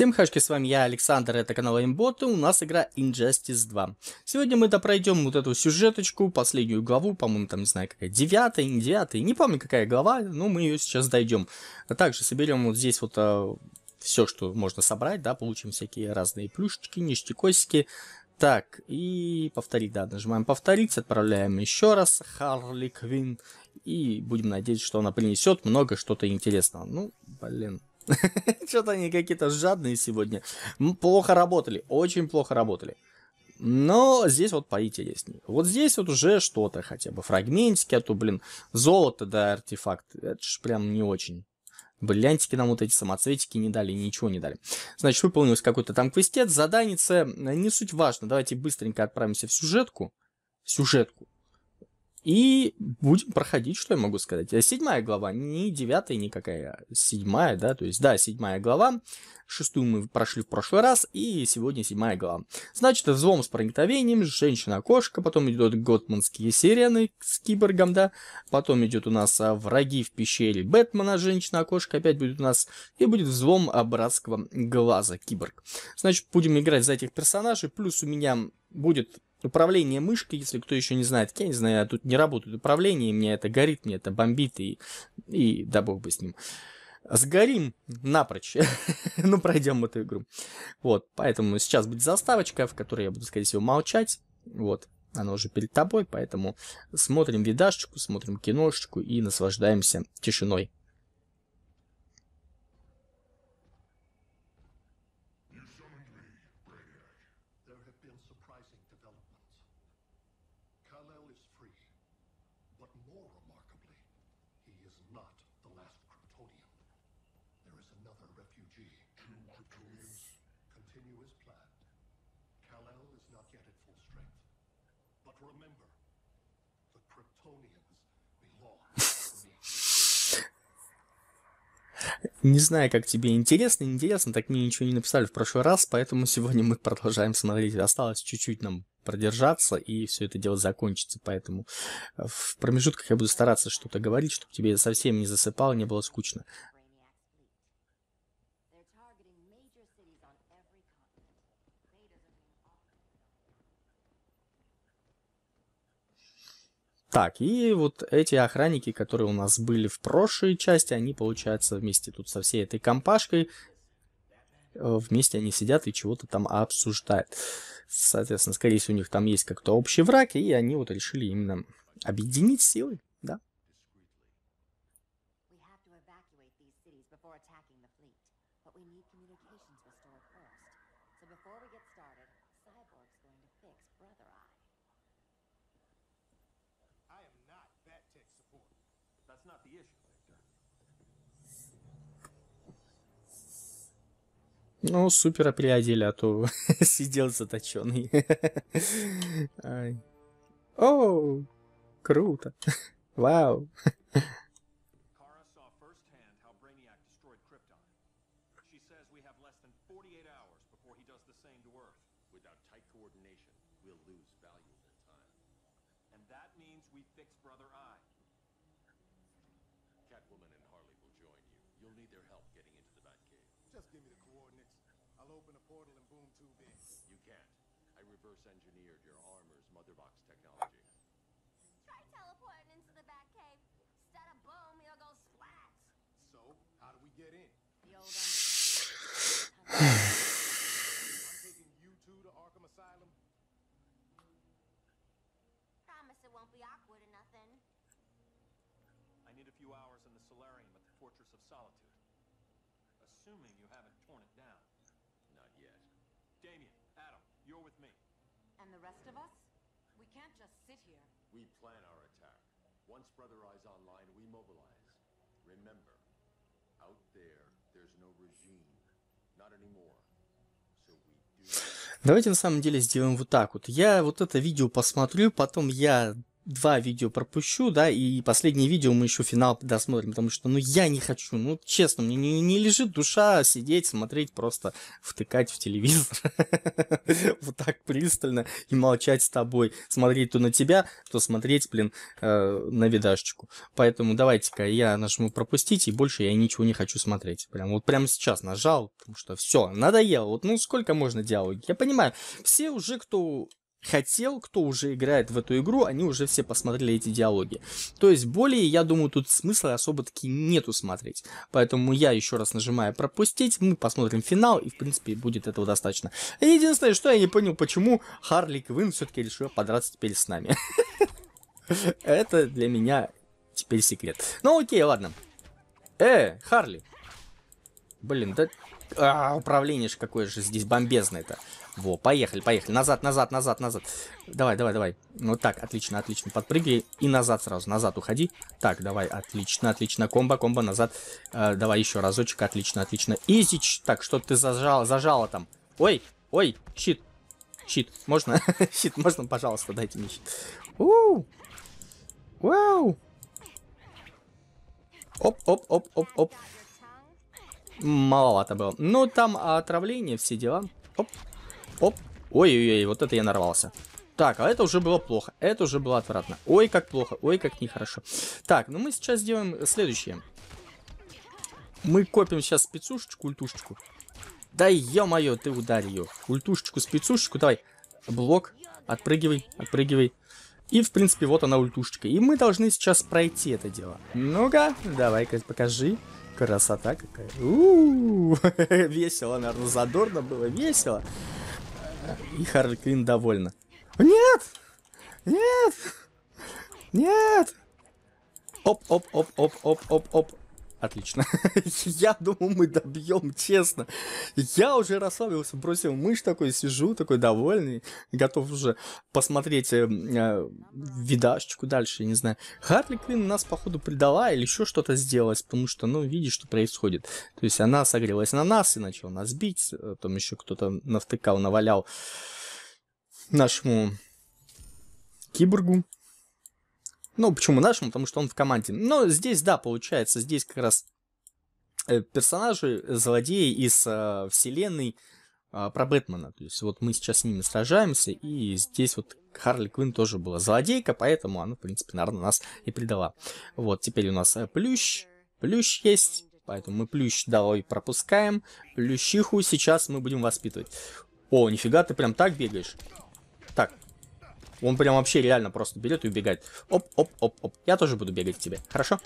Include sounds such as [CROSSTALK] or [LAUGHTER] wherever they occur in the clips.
Всем хашки, с вами я, Александр, это канал Имботы, у нас игра Injustice 2. Сегодня мы-то вот эту сюжеточку, последнюю главу, по-моему, там, не знаю, какая, девятая, не девятая, не помню, какая глава, но мы ее сейчас дойдем. А также соберем вот здесь вот а, все, что можно собрать, да, получим всякие разные плюшечки, ништякосики. Так, и повторить, да, нажимаем повторить, отправляем еще раз Харли Квин, и будем надеяться, что она принесет много что-то интересного. Ну, блин, [LAUGHS] Что-то они какие-то жадные сегодня. Плохо работали, очень плохо работали. Но здесь вот поите есть. Вот здесь вот уже что-то хотя бы. Фрагментики, а то, блин, золото, да, артефакт. Это ж прям не очень. Бриллиантики нам вот эти самоцветики не дали, ничего не дали. Значит, выполнилось какой-то там квестец, заданица. Э, не суть важно. Давайте быстренько отправимся в сюжетку. Сюжетку. И будем проходить, что я могу сказать. Э, седьмая глава, не девятая никакая, а седьмая, да, то есть, да, седьмая глава. Шестую мы прошли в прошлый раз, и сегодня седьмая глава. Значит, взлом с проникновением, женщина-кошка, потом идет готманские сирены с киборгом, да, потом идет у нас а, враги в пещере Бэтмена, женщина-кошка, опять будет у нас, и будет взлом а, братского глаза, киборг. Значит, будем играть за этих персонажей, плюс у меня будет Управление мышкой, если кто еще не знает, я не знаю, я тут не работаю управление, мне это горит, мне это бомбит, и, и да бог бы с ним. Сгорим напрочь, [LAUGHS] ну пройдем эту игру. Вот, поэтому сейчас будет заставочка, в которой я буду, скорее всего, молчать. Вот, она уже перед тобой, поэтому смотрим видашечку, смотрим киношечку и наслаждаемся тишиной. Не знаю, как тебе интересно, интересно, так мне ничего не написали в прошлый раз, поэтому сегодня мы продолжаем смотреть. Осталось чуть-чуть нам продержаться, и все это дело закончится. Поэтому э, в промежутках я буду стараться что-то говорить, чтобы тебе совсем не засыпало, не было скучно. Так, и вот эти охранники, которые у нас были в прошлой части, они, получается, вместе тут со всей этой компашкой, э, вместе они сидят и чего-то там обсуждают. Соответственно, скорее всего, у них там есть как-то общий враг, и они вот решили именно объединить силы Ну, супер приодели, а то [LAUGHS] сидел заточенный. [LAUGHS] О, круто. [LAUGHS] Вау. reverse engineered your armor's mother box technology. Try teleporting into the back cave. Instead of boom, you'll go splat. So, how do we get in? The old [LAUGHS] I'm taking you two to Arkham Asylum. Promise it won't be awkward or nothing. I need a few hours in the solarium at the Fortress of Solitude. Assuming you haven't torn it down. Not yet. Damien, And the rest of us? We can't just sit here. We plan our attack. Once Brother Eye's online, we mobilize. Remember, out there, there's no regime. Not anymore. So we do... Давайте на самом деле сделаем вот так вот. Я вот это видео посмотрю, потом я два видео пропущу, да, и последнее видео мы еще финал досмотрим, потому что, ну, я не хочу, ну, честно, мне не, не лежит душа сидеть, смотреть, просто втыкать в телевизор [LAUGHS] вот так пристально и молчать с тобой, смотреть то на тебя, то смотреть, блин, э, на видашечку. Поэтому давайте-ка я нажму пропустить, и больше я ничего не хочу смотреть. Прям вот прямо сейчас нажал, потому что все, надоело. Вот ну сколько можно диалоги? Я понимаю, все уже, кто хотел, кто уже играет в эту игру, они уже все посмотрели эти диалоги. То есть более, я думаю, тут смысла особо-таки нету смотреть. Поэтому я еще раз нажимаю пропустить, мы посмотрим финал, и в принципе будет этого достаточно. Единственное, что я не понял, почему Харли Квин все-таки решила подраться теперь с нами. [LAUGHS] Это для меня теперь секрет. Ну окей, ладно. Э, Харли. Блин, да... А, управление же какое же здесь бомбезное-то. Во, поехали, поехали. Назад, назад, назад, назад. Давай, давай, давай. Ну вот так, отлично, отлично. Подпрыгивай и назад сразу, назад уходи. Так, давай, отлично, отлично. Комбо, комбо, назад. Э, давай еще разочек, отлично, отлично. Изич, так, что ты зажала, зажала там. Ой, ой, щит. Щит, можно? [LAUGHS] щит, можно, пожалуйста, дайте мне щит. Уу. Вау. Оп, оп, оп, оп, оп. Маловато было. Ну, там отравление, все дела. Оп, Оп. Ой-ой-ой, вот это я нарвался. Так, а это уже было плохо. Это уже было отвратно. Ой, как плохо. Ой, как нехорошо. Так, ну мы сейчас сделаем следующее. Мы копим сейчас спецушечку, ультушечку. Да ё-моё, ты ударь ее. Ультушечку, спецушечку, давай. Блок, отпрыгивай, отпрыгивай. И, в принципе, вот она ультушечка. И мы должны сейчас пройти это дело. Ну-ка, давай-ка покажи. Красота какая. У -у -у. весело, наверное, задорно было, весело. И Харли Квин довольна. Нет! Нет! Нет! Оп-оп-оп-оп-оп-оп-оп. Отлично. [LAUGHS] Я думаю, мы добьем, честно. Я уже расслабился, бросил мышь такой, сижу такой довольный, готов уже посмотреть э, э, видашечку дальше, не знаю. Харли Квин нас, походу, предала или еще что-то сделалось, потому что, ну, видишь, что происходит. То есть она согрелась на нас и начала нас бить, э, там еще кто-то навтыкал, навалял нашему киборгу. Ну, почему нашему? Потому что он в команде. Но здесь, да, получается, здесь как раз э, персонажи, э, злодеи из э, вселенной э, про Бэтмена. То есть вот мы сейчас с ними сражаемся, и здесь вот Харли Квинн тоже была злодейка, поэтому она, в принципе, наверное, нас и предала. Вот, теперь у нас э, плющ, плющ есть, поэтому мы плющ долой пропускаем, плющиху сейчас мы будем воспитывать. О, нифига, ты прям так бегаешь. Так, он прям вообще реально просто берет и убегает. Оп, оп, оп, оп. Я тоже буду бегать к тебе. Хорошо?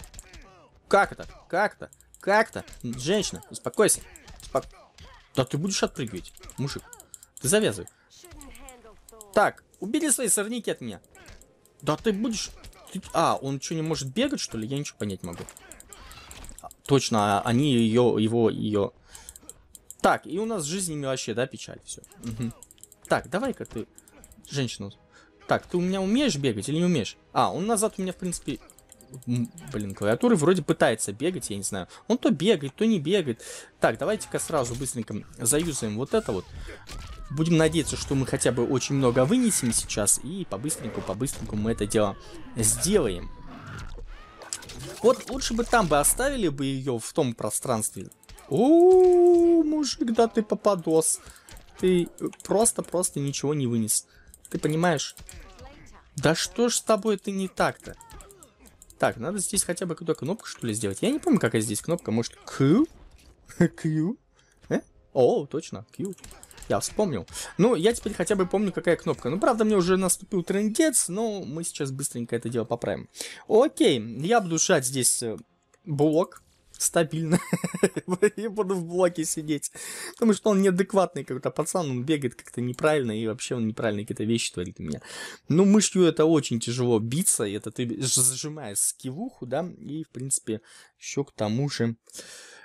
Как это? Как то Как то Женщина, успокойся. Успок... Да ты будешь отпрыгивать, мужик. Ты завязывай. Так, убери свои сорняки от меня. Да ты будешь... Ты... А, он что, не может бегать, что ли? Я ничего понять могу. А, точно, а, они ее, его, ее... Так, и у нас жизнь не мелочи, да, печаль, все. Угу. Так, давай-ка ты, женщину, так, ты у меня умеешь бегать или не умеешь? А, он назад у меня, в принципе... Блин, клавиатура вроде пытается бегать, я не знаю. Он то бегает, то не бегает. Так, давайте-ка сразу быстренько заюзаем вот это вот. Будем надеяться, что мы хотя бы очень много вынесем сейчас. И по-быстреньку, по-быстреньку мы это дело сделаем. Вот лучше бы там бы оставили бы ее в том пространстве. О, мужик, да ты попадос. Ты просто-просто ничего не вынес. Ты понимаешь? Да что ж с тобой ты не так-то? Так, надо здесь хотя бы какую-то кнопку, что ли, сделать. Я не помню, какая здесь кнопка. Может, Q? [LAUGHS] Q? Э? О, точно, Q. Я вспомнил. Ну, я теперь хотя бы помню, какая кнопка. Ну, правда, мне уже наступил трендец, но мы сейчас быстренько это дело поправим. Окей, я буду шать здесь э, блок стабильно. [LAUGHS] я буду в блоке сидеть. Потому что он неадекватный какой-то пацан, он бегает как-то неправильно, и вообще он неправильные какие-то вещи творит у меня. Ну, мышью это очень тяжело биться, это ты зажимаешь скивуху, да, и, в принципе, еще к тому же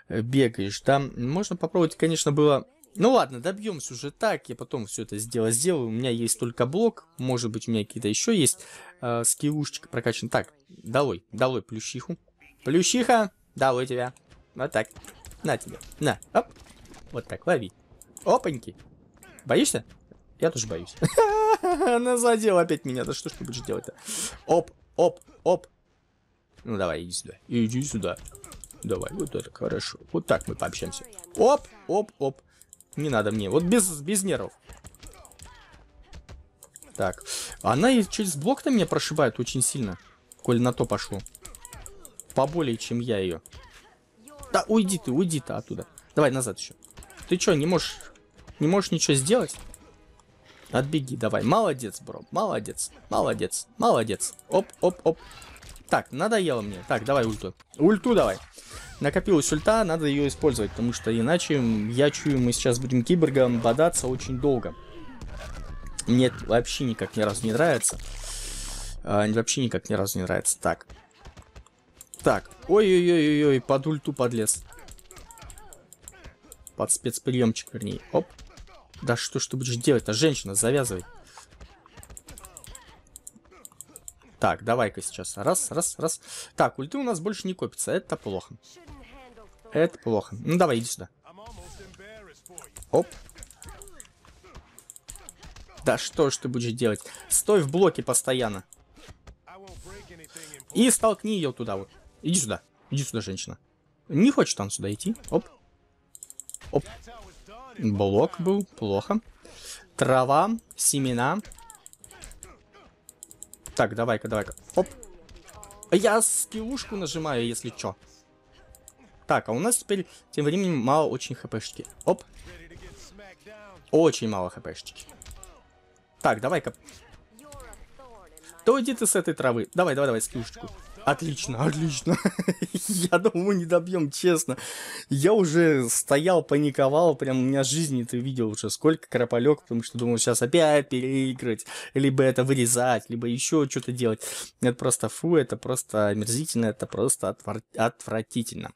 э, бегаешь, да. Можно попробовать, конечно, было ну ладно, добьемся уже так, я потом все это дело сделаю. У меня есть только блок, может быть у меня какие-то еще есть э, скиллушечки прокачаны. Так, долой, долой плющиху. Плющиха! Да у тебя. Вот так. На тебе. На. Оп. Вот так, лови. Опаньки. Боишься? Я тоже боюсь. Она [LAUGHS] задела опять меня. Да что ж ты будешь делать-то? Оп, оп, оп. Ну давай, иди сюда. Иди сюда. Давай, вот это хорошо. Вот так мы пообщаемся. Оп, оп, оп. Не надо мне. Вот без, без нервов. Так. Она через блок на меня прошибает очень сильно. Коль на то пошло. Поболее, чем я ее. Да уйди ты, уйди ты оттуда. Давай назад еще. Ты что, не можешь... Не можешь ничего сделать? Отбеги, давай. Молодец, бро. Молодец. Молодец. Молодец. Оп, оп, оп. Так, надоело мне. Так, давай ульту. Ульту давай. Накопилась ульта, надо ее использовать, потому что иначе, я чую, мы сейчас будем киборгом бодаться очень долго. Мне вообще никак ни разу не нравится. А, вообще никак ни разу не нравится. Так, так, ой-ой-ой-ой, под ульту подлез. Под спецприемчик, вернее. Оп. Да что ж ты будешь делать-то, женщина, завязывай. Так, давай-ка сейчас. Раз, раз, раз. Так, ульты у нас больше не копится. Это плохо. Это плохо. Ну давай, иди сюда. Оп. Да что ж ты будешь делать? Стой в блоке постоянно. И столкни ее туда вот. Иди сюда. Иди сюда, женщина. Не хочет он сюда идти. Оп. Оп. Блок был. Плохо. Трава, семена. Так, давай-ка, давай-ка. Оп. Я скиллушку нажимаю, если чё. Так, а у нас теперь тем временем мало очень хпшечки. Оп. Очень мало хпшечки. Так, давай-ка. Да уйди ты с этой травы. Давай, давай, давай, скиллушечку. Отлично, отлично. [LAUGHS] Я думаю, мы не добьем, честно. Я уже стоял, паниковал, прям у меня жизни ты видел уже сколько крополек, потому что думал, сейчас опять переиграть, либо это вырезать, либо еще что-то делать. Это просто фу, это просто омерзительно, это просто отвор... отвратительно.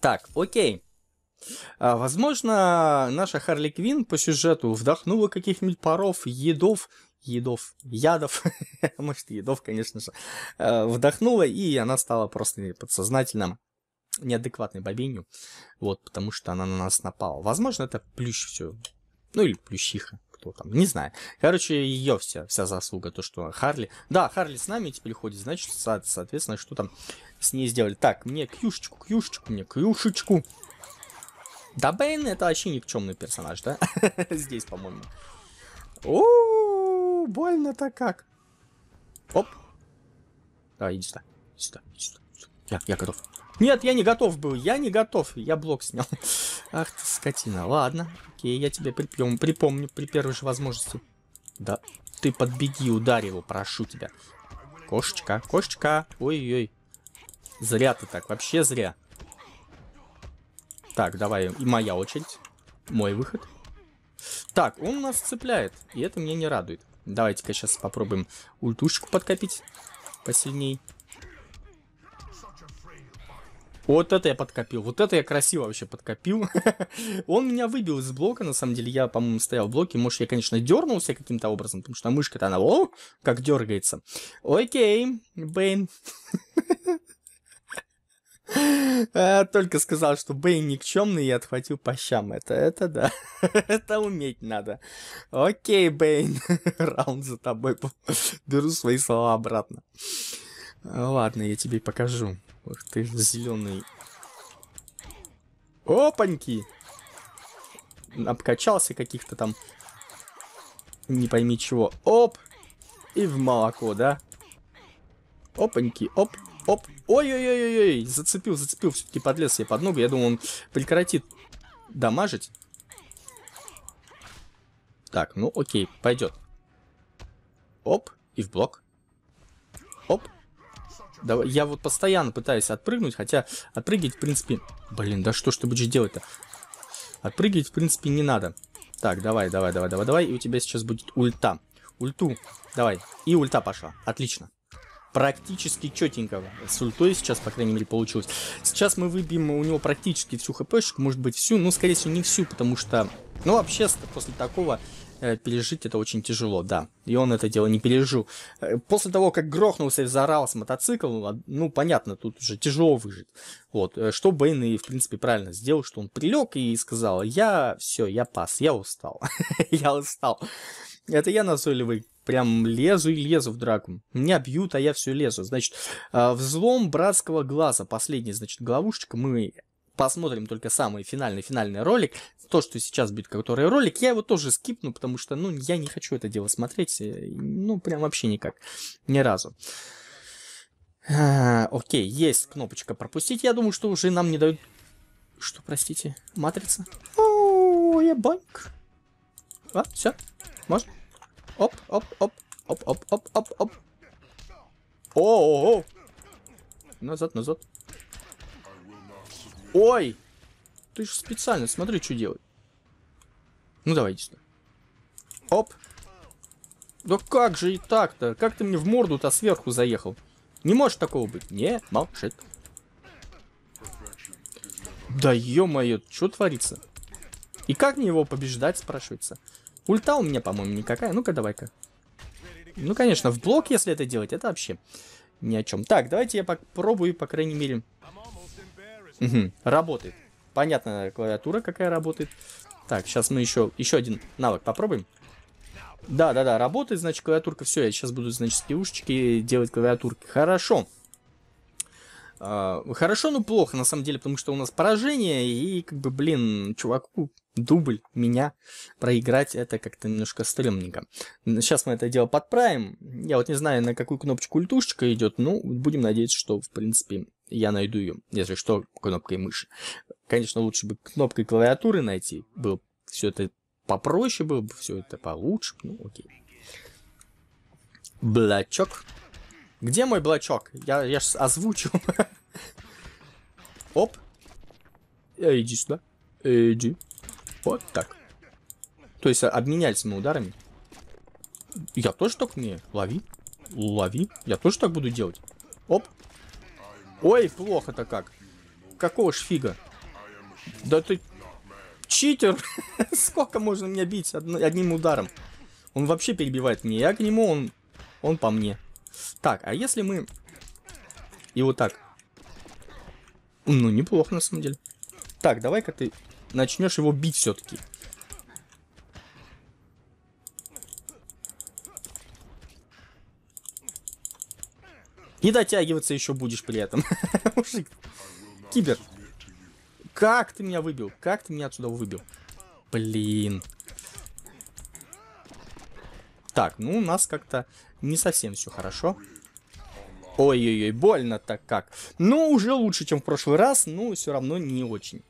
Так, окей. А, возможно, наша Харли Квин по сюжету вдохнула каких-нибудь паров, едов едов, ядов, [LAUGHS] может, едов, конечно же, э, вдохнула, и она стала просто подсознательно неадекватной бобенью, вот, потому что она на нас напала. Возможно, это плющ все, ну или плющиха, кто там, не знаю. Короче, ее вся, вся заслуга, то, что Харли... Да, Харли с нами теперь ходит, значит, соответственно, что там с ней сделали. Так, мне кьюшечку, кьюшечку, мне кьюшечку. Да Бэйн это вообще никчемный персонаж, да? [LAUGHS] Здесь, по-моему. О, больно-то как. Оп. А, иди сюда. Иди сюда, иди сюда. Я, я готов. Нет, я не готов был, я не готов. Я блок снял. [LAUGHS] Ах ты скотина. Ладно, окей, я тебе припом припомню при первой же возможности. Да, ты подбеги, ударь его, прошу тебя. Кошечка, кошечка. Ой-ой-ой. Зря ты так, вообще зря. Так, давай, и моя очередь. Мой выход. Так, он нас цепляет, и это меня не радует. Давайте-ка сейчас попробуем ультушечку подкопить посильней. Вот это я подкопил. Вот это я красиво вообще подкопил. [LAUGHS] Он меня выбил из блока, на самом деле. Я, по-моему, стоял в блоке. Может, я, конечно, дернулся каким-то образом, потому что мышка-то она, о, как дергается. Окей, Бэйн. [LAUGHS] А, только сказал, что Бэйн никчемный, я отхватил по щам. Это, это да. [LAUGHS] это уметь надо. Окей, Бэйн, [LAUGHS] раунд за тобой. [LAUGHS] Беру свои слова обратно. Ладно, я тебе покажу. Ух ты, зеленый. Опаньки! Обкачался каких-то там... Не пойми чего. Оп! И в молоко, да? Опаньки, оп! Оп. Ой-ой-ой-ой, зацепил, зацепил. Все-таки подлез я под ногу. Я думал, он прекратит дамажить. Так, ну окей, пойдет. Оп, и в блок. Оп. Давай. Я вот постоянно пытаюсь отпрыгнуть, хотя отпрыгивать, в принципе... Блин, да что ж ты будешь делать-то? Отпрыгивать, в принципе, не надо. Так, давай, давай, давай, давай, давай. И у тебя сейчас будет ульта. Ульту. Давай. И ульта пошла. Отлично практически четенького. С ультой сейчас, по крайней мере, получилось. Сейчас мы выбьем у него практически всю хпшку, может быть всю, ну, скорее всего, не всю, потому что, ну, вообще, после такого э, пережить это очень тяжело, да. И он это дело не пережил. Э, после того, как грохнулся и взорвал с мотоцикл, а, ну, понятно, тут уже тяжело выжить. Вот, э, что Бэйн и, в принципе, правильно сделал, что он прилег и сказал, я все, я пас, я устал, [LAUGHS] я устал. Это я назойливый прям лезу и лезу в драку. Меня бьют, а я все лезу. Значит, а, взлом братского глаза. Последняя, значит, главушечка. Мы посмотрим только самый финальный, финальный ролик. То, что сейчас будет который ролик, я его тоже скипну, потому что, ну, я не хочу это дело смотреть. Э, ну, прям вообще никак. Ни разу. А, окей, есть кнопочка пропустить. Я думаю, что уже нам не дают... Что, простите? Матрица? О, я банк. А, все. Можно? Оп, оп, оп, оп, оп, оп, оп, оп. О, -о, -о. Назад, назад. Ой! Ты же специально, смотри, что делать. Ну, давай иди сюда. Оп. Да как же и так-то? Как ты мне в морду-то сверху заехал? Не может такого быть. Не, может. Да ё-моё, что творится? И как мне его побеждать, спрашивается? Ульта у меня, по-моему, никакая. Ну-ка, давай-ка. Ну, конечно, в блок, если это делать, это вообще ни о чем. Так, давайте я попробую, по крайней мере. Угу, работает. Понятно, клавиатура какая работает. Так, сейчас мы еще, еще один навык попробуем. Да, да, да, работает, значит, клавиатурка. Все, я сейчас буду, значит, ушечки делать клавиатурки. Хорошо. А, хорошо, но плохо, на самом деле, потому что у нас поражение, и, как бы, блин, чуваку дубль меня проиграть, это как-то немножко стрёмненько. Сейчас мы это дело подправим. Я вот не знаю, на какую кнопочку ультушечка идет, но будем надеяться, что, в принципе, я найду ее, если что, кнопкой мыши. Конечно, лучше бы кнопкой клавиатуры найти, было все это попроще было бы, все это получше, ну, окей. Блачок. Где мой блочок? Я, я ж озвучу. [LAUGHS] Оп. Э, иди сюда. Э, иди. Вот так. То есть а, обменялись мы ударами. Я тоже так умею. Лови. Лови. Я тоже так буду делать. Оп. Ой, плохо-то как. Какого ж фига? Да ты читер. [LAUGHS] Сколько можно меня бить одним ударом? Он вообще перебивает меня. Я к нему, он, он по мне. Так, а если мы... И вот так. Ну, неплохо, на самом деле. Так, давай-ка ты начнешь его бить все-таки. И дотягиваться еще будешь при этом. [LAUGHS] Мужик. Кибер. Как ты меня выбил? Как ты меня отсюда выбил? Блин. Так, ну у нас как-то не совсем все хорошо. Ой-ой-ой, больно так как. Ну уже лучше, чем в прошлый раз, но все равно не очень.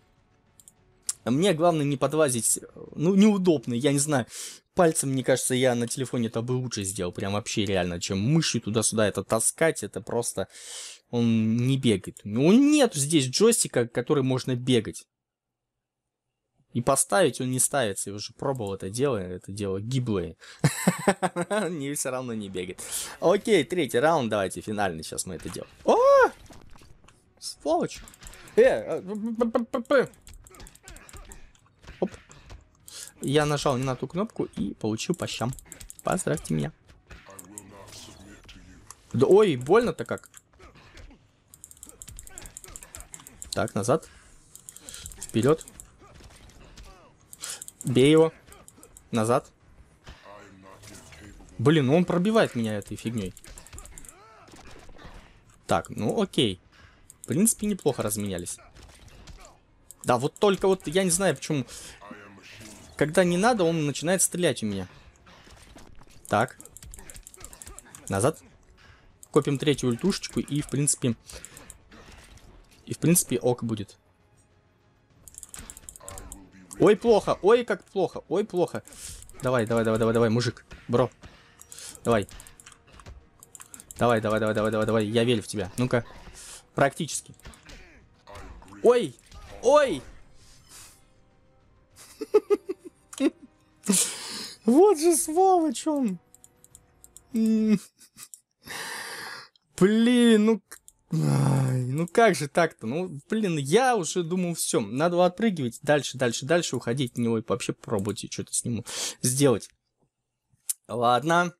Мне главное не подвазить, ну, неудобно, я не знаю. Пальцем, мне кажется, я на телефоне это бы лучше сделал, прям вообще реально, чем мышью туда-сюда это таскать, это просто... Он не бегает. У ну, нет здесь джойстика, который можно бегать. И поставить он не ставится. Я уже пробовал это дело. Это дело гиблое. [LAUGHS] Не все равно не бегает. Окей, третий раунд. Давайте финальный. Сейчас мы это делаем. О! Сволочь! Э! э Оп. Я нажал не на ту кнопку и получил по щам. Поздравьте меня. Да, ой, больно-то как. Так, назад. Вперед. Бей его. Назад. Блин, ну он пробивает меня этой фигней. Так, ну окей. В принципе, неплохо разменялись. Да, вот только вот я не знаю, почему... Когда не надо, он начинает стрелять у меня. Так. Назад. Копим третью ультушечку и, в принципе... И, в принципе, ок будет. Ой, плохо. Ой, как плохо. Ой, плохо. Давай, давай, давай, давай, давай, мужик. Бро. Давай. Давай, давай, давай, давай, давай, давай. Я верю в тебя. Ну-ка. Практически. Ой! Ой! Вот же сволочь он! Блин, ну Ай, ну как же так-то? Ну, блин, я уже думал, все, надо отпрыгивать дальше, дальше, дальше, уходить от него и вообще пробовать что-то с ним сделать. Ладно.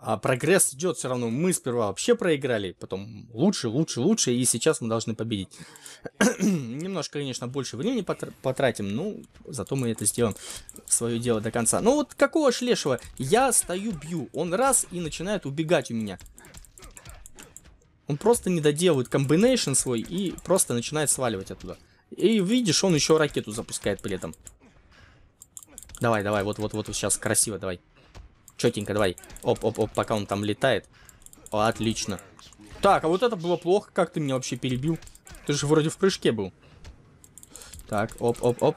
А прогресс идет все равно. Мы сперва вообще проиграли, потом лучше, лучше, лучше, и сейчас мы должны победить. [CLEARS THROAT] Немножко, конечно, больше времени потратим, но ну, зато мы это сделаем свое дело до конца. Ну вот какого шлешего, Я стою, бью. Он раз и начинает убегать у меня. Он просто не доделывает комбинейшн свой и просто начинает сваливать оттуда. И видишь, он еще ракету запускает при этом. Давай, давай, вот-вот-вот, сейчас красиво, давай. Четенько, давай. Оп-оп-оп, пока он там летает. О, отлично. Так, а вот это было плохо, как ты меня вообще перебил? Ты же вроде в прыжке был. Так, оп-оп-оп.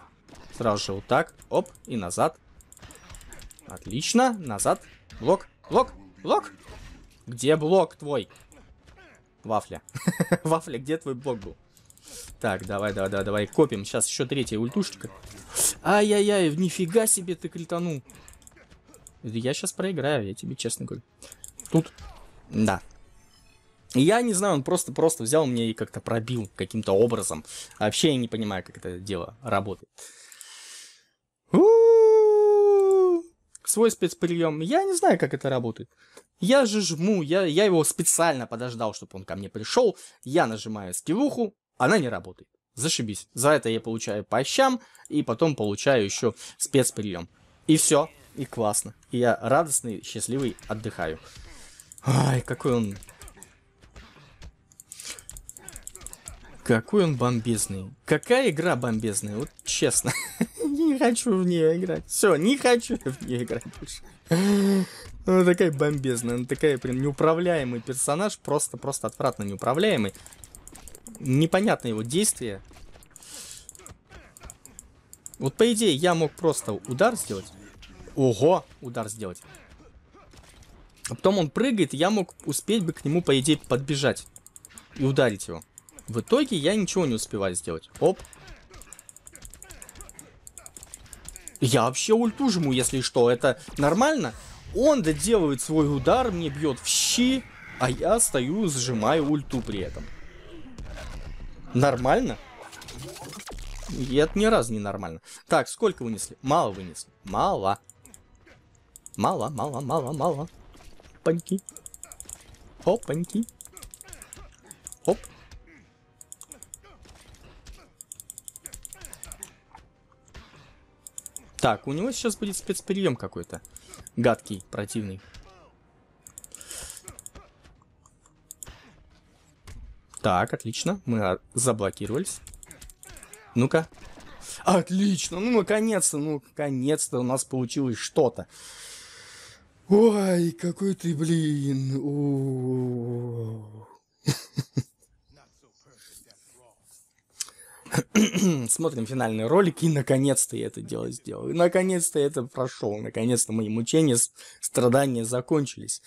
Сразу же вот так, оп, и назад. Отлично, назад. Блок, блок, блок. Где блок твой? Вафля. [LAUGHS] Вафля, где твой блок был? Так, давай, давай, давай, давай, копим. Сейчас еще третья ультушечка. Ай-яй-яй, нифига себе ты кританул. Я сейчас проиграю, я тебе честно говорю. Тут, да. Я не знаю, он просто, просто взял мне и как-то пробил каким-то образом. Вообще я не понимаю, как это дело работает. У свой спецприем. Я не знаю, как это работает. Я же жму, я, я его специально подождал, чтобы он ко мне пришел. Я нажимаю скилуху, она не работает. Зашибись. За это я получаю по щам, и потом получаю еще спецприем. И все, и классно. И я радостный, счастливый отдыхаю. Ай, какой он... Какой он бомбезный. Какая игра бомбезная, вот честно. [LAUGHS] не хочу в нее играть. Все, не хочу в нее играть больше. Она такая бомбезная, она такая прям неуправляемый персонаж, просто-просто отвратно неуправляемый. Непонятно его действия. Вот по идее я мог просто удар сделать. Ого, удар сделать. А потом он прыгает, и я мог успеть бы к нему, по идее, подбежать и ударить его. В итоге я ничего не успеваю сделать. Оп, Я вообще ульту жму, если что, это нормально. Он доделывает свой удар, мне бьет в щи, а я стою, сжимаю ульту при этом. Нормально? И это ни разу не нормально. Так, сколько вынесли? Мало вынесли. Мало. Мало, мало, мало, мало. Паньки. Опаньки. Так, у него сейчас будет спецприем какой-то. Гадкий, противный. Так, отлично. Мы а, заблокировались. Ну-ка. Отлично. Ну, наконец-то, ну, наконец-то у нас получилось что-то. Ой, какой ты, блин. О -о [LAUGHS] -о [CLEARS THROAT] смотрим финальный ролик и наконец-то я это дело сделал. И наконец-то это прошел. Наконец-то мои мучения, страдания закончились.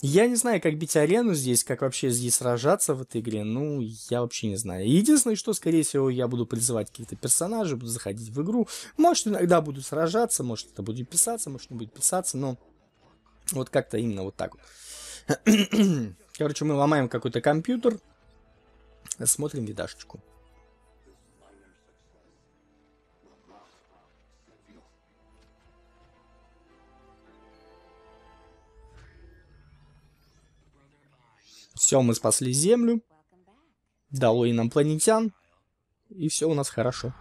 Я не знаю, как бить арену здесь, как вообще здесь сражаться в этой игре. Ну, я вообще не знаю. Единственное, что, скорее всего, я буду призывать каких-то персонажей, буду заходить в игру. Может, иногда буду сражаться, может, это будет писаться, может, не будет писаться, но вот как-то именно вот так вот. [CLEARS THROAT] Короче, мы ломаем какой-то компьютер, смотрим видашечку. Все, мы спасли Землю. Дало нам планетян И все у нас хорошо.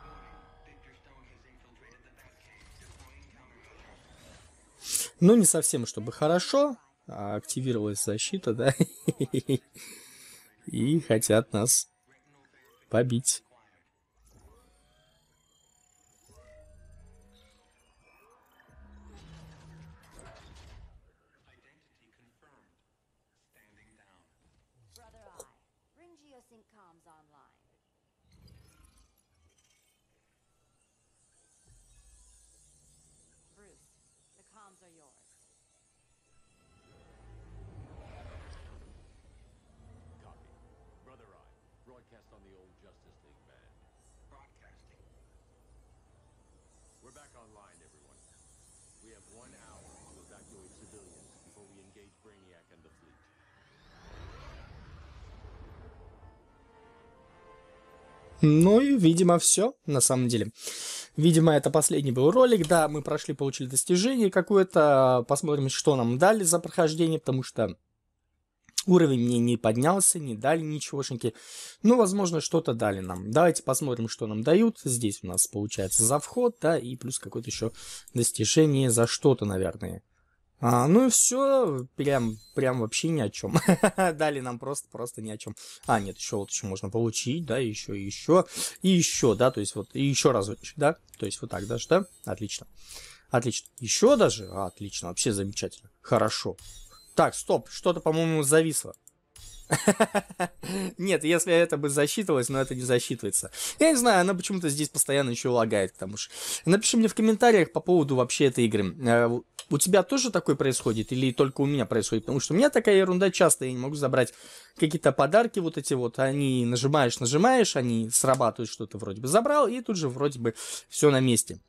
Ну, не совсем, чтобы хорошо. А активировалась защита, да? [LAUGHS] И хотят нас побить. We have one hour to evacuate civilians before we engage Brainiac and the fleet. Ну и, видимо, все, на самом деле. Видимо, это последний был ролик. Да, мы прошли, получили достижение какое-то. Посмотрим, что нам дали за прохождение, потому что Уровень мне не поднялся, не дали ничегошеньки. Ну, возможно, что-то дали нам. Давайте посмотрим, что нам дают. Здесь у нас получается за вход, да, и плюс какое-то еще достижение за что-то, наверное. А, ну и все, прям, прям вообще ни о чем. [LAUGHS] Дали нам просто, просто ни о чем. А, нет, еще вот еще можно получить, да, еще, еще, и еще, да, то есть вот, и еще разочек, да, то есть вот так даже, да, отлично. Отлично. Еще даже, а, отлично, вообще замечательно, хорошо. Так, стоп, что-то, по-моему, зависло. [LAUGHS] Нет, если это бы засчитывалось, но это не засчитывается. Я не знаю, она почему-то здесь постоянно еще лагает, к тому же. Напиши мне в комментариях по поводу вообще этой игры. Э, у тебя тоже такое происходит или только у меня происходит? Потому что у меня такая ерунда часто, я не могу забрать какие-то подарки вот эти вот. Они нажимаешь, нажимаешь, они срабатывают, что-то вроде бы забрал, и тут же вроде бы все на месте.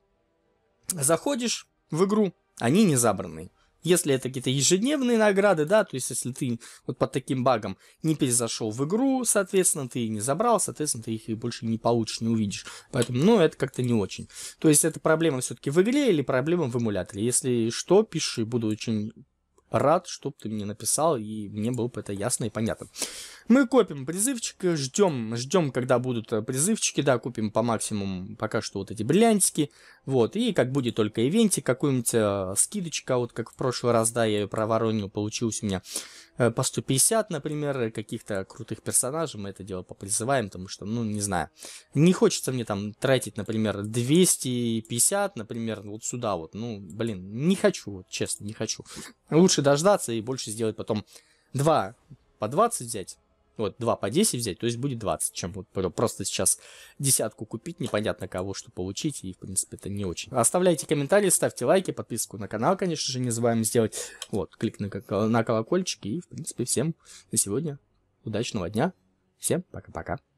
Заходишь в игру, они не забранные. Если это какие-то ежедневные награды, да, то есть если ты вот под таким багом не перезашел в игру, соответственно, ты не забрал, соответственно, ты их и больше не получишь, не увидишь. Поэтому, ну, это как-то не очень. То есть это проблема все-таки в игре или проблема в эмуляторе. Если что, пиши, буду очень рад, чтобы ты мне написал, и мне было бы это ясно и понятно. Мы копим призывчик, ждем, ждем, когда будут э, призывчики, да, купим по максимуму пока что вот эти бриллиантики, вот, и как будет только ивентик, какую-нибудь э, скидочка, вот как в прошлый раз, да, я ее проворонил, получилось у меня э, по 150, например, э, каких-то крутых персонажей, мы это дело попризываем, потому что, ну, не знаю, не хочется мне там тратить, например, 250, например, вот сюда вот, ну, блин, не хочу, вот, честно, не хочу. Лучше дождаться и больше сделать потом 2 по 20 взять, вот 2 по 10 взять, то есть будет 20, чем вот просто сейчас десятку купить, непонятно кого что получить, и в принципе это не очень. Оставляйте комментарии, ставьте лайки, подписку на канал, конечно же, не забываем сделать, вот, клик на, на колокольчик, и в принципе всем на сегодня удачного дня, всем пока-пока.